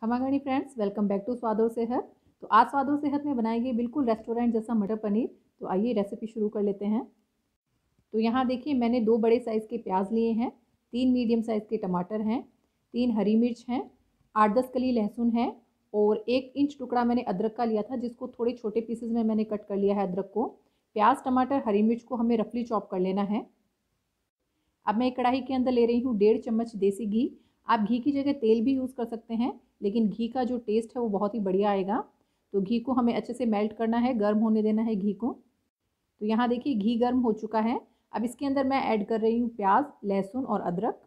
खमागणी friends welcome back to स्वादो सेहत तो आज स्वादो सेहत में गई बिल्कुल रेस्टोरेंट जैसा मटर पनीर तो आइए रेसिपी शुरू कर लेते हैं तो यहाँ देखिए मैंने दो बड़े साइज़ के प्याज लिए हैं तीन मीडियम साइज़ के टमाटर हैं तीन हरी मिर्च हैं आठ दस कली लहसुन है और एक इंच टुकड़ा मैंने अदरक का लिया था जिसको थोड़े छोटे पीसेज में मैंने कट कर लिया है अदरक को प्याज टमाटर हरी मिर्च को हमें रफली चॉप कर लेना है अब मैं कढ़ाई के अंदर ले रही हूँ डेढ़ चम्मच देसी घी आप घी की जगह तेल भी यूज़ कर सकते हैं लेकिन घी का जो टेस्ट है वो बहुत ही बढ़िया आएगा तो घी को हमें अच्छे से मेल्ट करना है गर्म होने देना है घी को तो यहाँ देखिए घी गर्म हो चुका है अब इसके अंदर मैं ऐड कर रही हूँ प्याज लहसुन और अदरक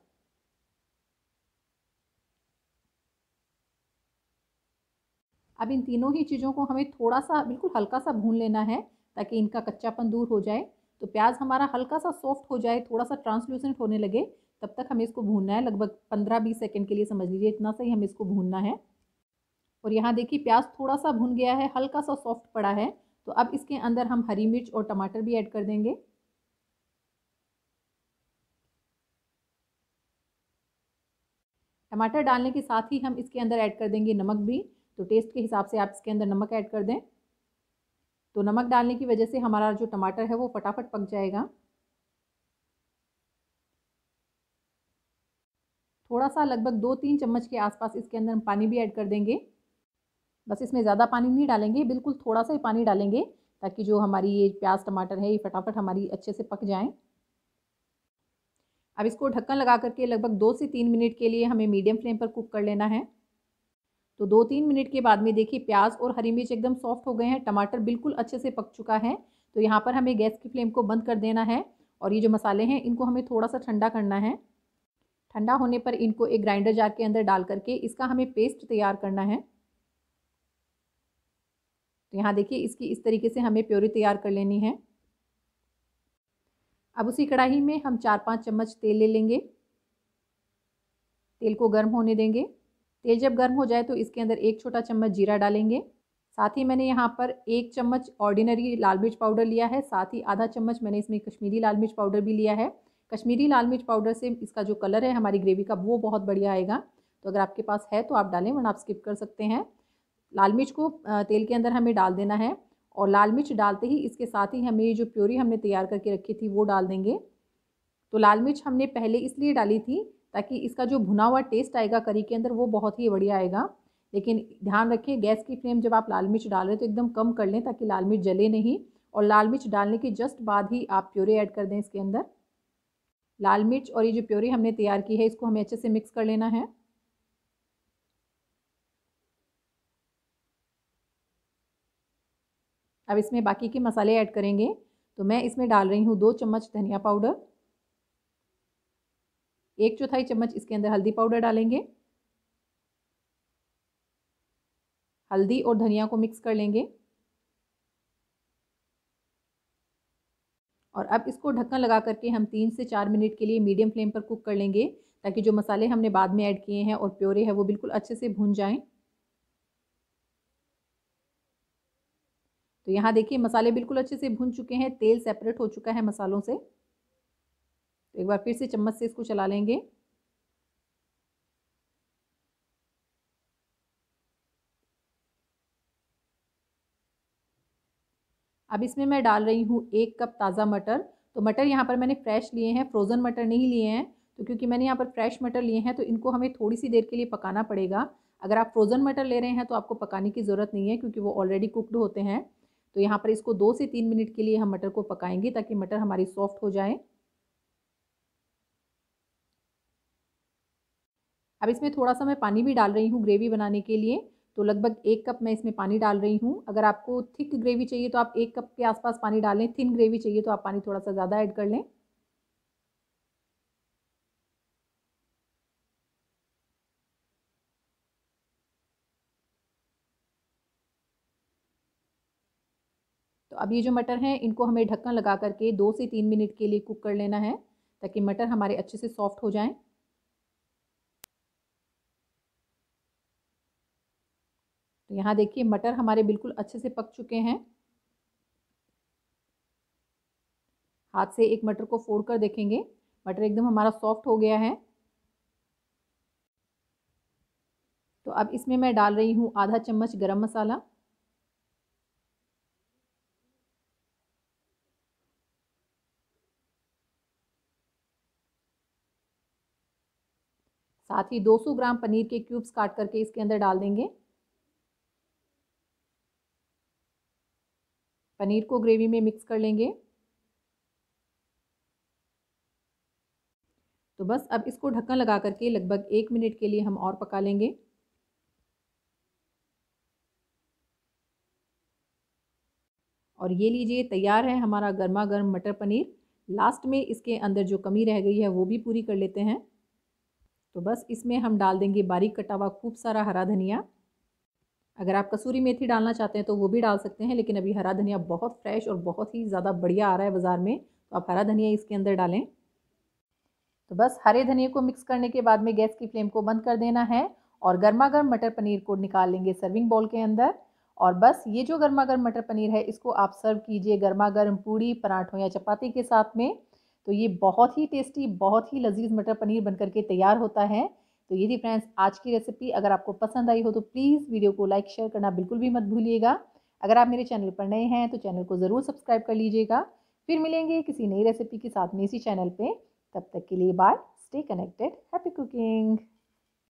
अब इन तीनों ही चीज़ों को हमें थोड़ा सा बिल्कुल हल्का सा भून लेना है ताकि इनका कच्चापन दूर हो जाए तो प्याज हमारा हल्का सा सॉफ्ट हो जाए थोड़ा सा ट्रांसल्यूसेंट होने लगे तब तक हमें इसको भूनना है लगभग पंद्रह बीस सेकेंड के लिए समझ लीजिए इतना सा ही हमें इसको भूनना है और यहाँ देखिए प्याज थोड़ा सा भून गया है हल्का सा सॉफ्ट पड़ा है तो अब इसके अंदर हम हरी मिर्च और टमाटर भी ऐड कर देंगे टमाटर डालने के साथ ही हम इसके अंदर ऐड कर देंगे नमक भी तो टेस्ट के हिसाब से आप इसके अंदर नमक ऐड कर दें तो नमक डालने की वजह से हमारा जो टमाटर है वो फटाफट पक जाएगा थोड़ा सा लगभग दो तीन चम्मच के आसपास इसके अंदर हम पानी भी ऐड कर देंगे बस इसमें ज़्यादा पानी नहीं डालेंगे बिल्कुल थोड़ा सा ही पानी डालेंगे ताकि जो हमारी ये प्याज टमाटर है ये फटाफट हमारी अच्छे से पक जाएँ अब इसको ढक्कन लगा करके लगभग दो से तीन मिनट के लिए हमें मीडियम फ्लेम पर कुक कर लेना है तो दो तीन मिनट के बाद में देखिए प्याज और हरी मिर्च एकदम सॉफ्ट हो गए हैं टमाटर बिल्कुल अच्छे से पक चुका है तो यहाँ पर हमें गैस की फ्लेम को बंद कर देना है और ये जो मसाले हैं इनको हमें थोड़ा सा ठंडा करना है ठंडा होने पर इनको एक ग्राइंडर जार के अंदर डाल करके इसका हमें पेस्ट तैयार करना है तो यहाँ देखिए इसकी इस तरीके से हमें प्योरी तैयार कर लेनी है अब उसी कढ़ाई में हम चार पाँच चम्मच तेल ले लेंगे तेल को गर्म होने देंगे तेल जब गर्म हो जाए तो इसके अंदर एक छोटा चम्मच जीरा डालेंगे साथ ही मैंने यहाँ पर एक चम्मच ऑर्डिनरी लाल मिर्च पाउडर लिया है साथ ही आधा चम्मच मैंने इसमें कश्मीरी लाल मिर्च पाउडर भी लिया है कश्मीरी लाल मिर्च पाउडर से इसका जो कलर है हमारी ग्रेवी का वो बहुत बढ़िया आएगा तो अगर आपके पास है तो आप डालें वरना आप स्किप कर सकते हैं लाल मिर्च को तेल के अंदर हमें डाल देना है और लाल मिर्च डालते ही इसके साथ ही हमें ये जो प्योरी हमने तैयार करके रखी थी वो डाल देंगे तो लाल मिर्च हमने पहले इसलिए डाली थी ताकि इसका जो भुना हुआ टेस्ट आएगा करी के अंदर वो बहुत ही बढ़िया आएगा लेकिन ध्यान रखें गैस की फ्लेम जब आप लाल मिर्च डाल रहे हैं तो एकदम कम कर लें ताकि लाल मिर्च जले नहीं और लाल मिर्च डालने के जस्ट बाद ही आप प्योरी ऐड कर दें इसके अंदर लाल मिर्च और ये जो प्योरी हमने तैयार की है इसको हमें अच्छे से मिक्स कर लेना है अब इसमें बाकी के मसाले ऐड करेंगे तो मैं इसमें डाल रही हूँ दो चम्मच धनिया पाउडर एक चौथाई चम्मच इसके अंदर हल्दी पाउडर डालेंगे हल्दी और धनिया को मिक्स कर लेंगे और अब इसको ढक्कन लगा करके हम तीन से चार मिनट के लिए मीडियम फ्लेम पर कुक कर लेंगे ताकि जो मसाले हमने बाद में ऐड किए हैं और प्योरे है वो बिल्कुल अच्छे से भून जाएं तो यहाँ देखिए मसाले बिल्कुल अच्छे से भून चुके हैं तेल सेपरेट हो चुका है मसालों से तो एक बार फिर से चम्मच से इसको चला लेंगे अब इसमें मैं डाल रही हूँ एक कप ताज़ा मटर तो मटर यहाँ पर मैंने फ्रेश लिए हैं फ्रोज़न मटर नहीं लिए हैं तो क्योंकि मैंने यहाँ पर फ्रेश मटर लिए हैं तो इनको हमें थोड़ी सी देर के लिए पकाना पड़ेगा अगर आप फ्रोज़न मटर ले रहे हैं तो आपको पकाने की ज़रूरत नहीं है क्योंकि वो ऑलरेडी कुकड होते हैं तो यहाँ पर इसको दो से तीन मिनट के लिए हम मटर को पकाएंगे ताकि मटर हमारी सॉफ्ट हो जाए अब इसमें थोड़ा सा मैं पानी भी डाल रही हूँ ग्रेवी बनाने के लिए तो लगभग एक कप मैं इसमें पानी डाल रही हूँ अगर आपको थिक ग्रेवी चाहिए तो आप एक कप के आसपास पानी डालें थिन ग्रेवी चाहिए तो आप पानी थोड़ा सा ज़्यादा ऐड कर लें तो अब ये जो मटर हैं इनको हमें ढक्कन लगा करके दो से तीन मिनट के लिए कुक कर लेना है ताकि मटर हमारे अच्छे से सॉफ्ट हो जाएं तो यहाँ देखिए मटर हमारे बिल्कुल अच्छे से पक चुके हैं हाथ से एक मटर को फोड़ कर देखेंगे मटर एकदम हमारा सॉफ्ट हो गया है तो अब इसमें मैं डाल रही हूँ आधा चम्मच गरम मसाला साथ ही 200 ग्राम पनीर के क्यूब्स काट करके इसके अंदर डाल देंगे पनीर को ग्रेवी में मिक्स कर लेंगे तो बस अब इसको ढक्कन लगा करके लगभग एक मिनट के लिए हम और पका लेंगे और ये लीजिए तैयार है हमारा गर्मा गर्म मटर पनीर लास्ट में इसके अंदर जो कमी रह गई है वो भी पूरी कर लेते हैं तो बस इसमें हम डाल देंगे बारीक कटा हुआ खूब सारा हरा धनिया अगर आप कसूरी मेथी डालना चाहते हैं तो वो भी डाल सकते हैं लेकिन अभी हरा धनिया बहुत फ्रेश और बहुत ही ज़्यादा बढ़िया आ रहा है बाज़ार में तो आप हरा धनिया इसके अंदर डालें तो बस हरे धनिया को मिक्स करने के बाद में गैस की फ्लेम को बंद कर देना है और गर्मा गर्म मटर पनीर को निकाल लेंगे सर्विंग बॉल के अंदर और बस ये जो गर्मा गर्म मटर पनीर है इसको आप सर्व कीजिए गर्मा गर्म पूड़ी पराठों या चपाती के साथ में तो ये बहुत ही टेस्टी बहुत ही लजीज मटर पनीर बनकर के तैयार होता है तो ये थी फ्रेंड्स आज की रेसिपी अगर आपको पसंद आई हो तो प्लीज़ वीडियो को लाइक शेयर करना बिल्कुल भी मत भूलिएगा अगर आप मेरे चैनल पर नए हैं तो चैनल को ज़रूर सब्सक्राइब कर लीजिएगा फिर मिलेंगे किसी नई रेसिपी के साथ में इसी चैनल पर तब तक के लिए bye stay connected happy cooking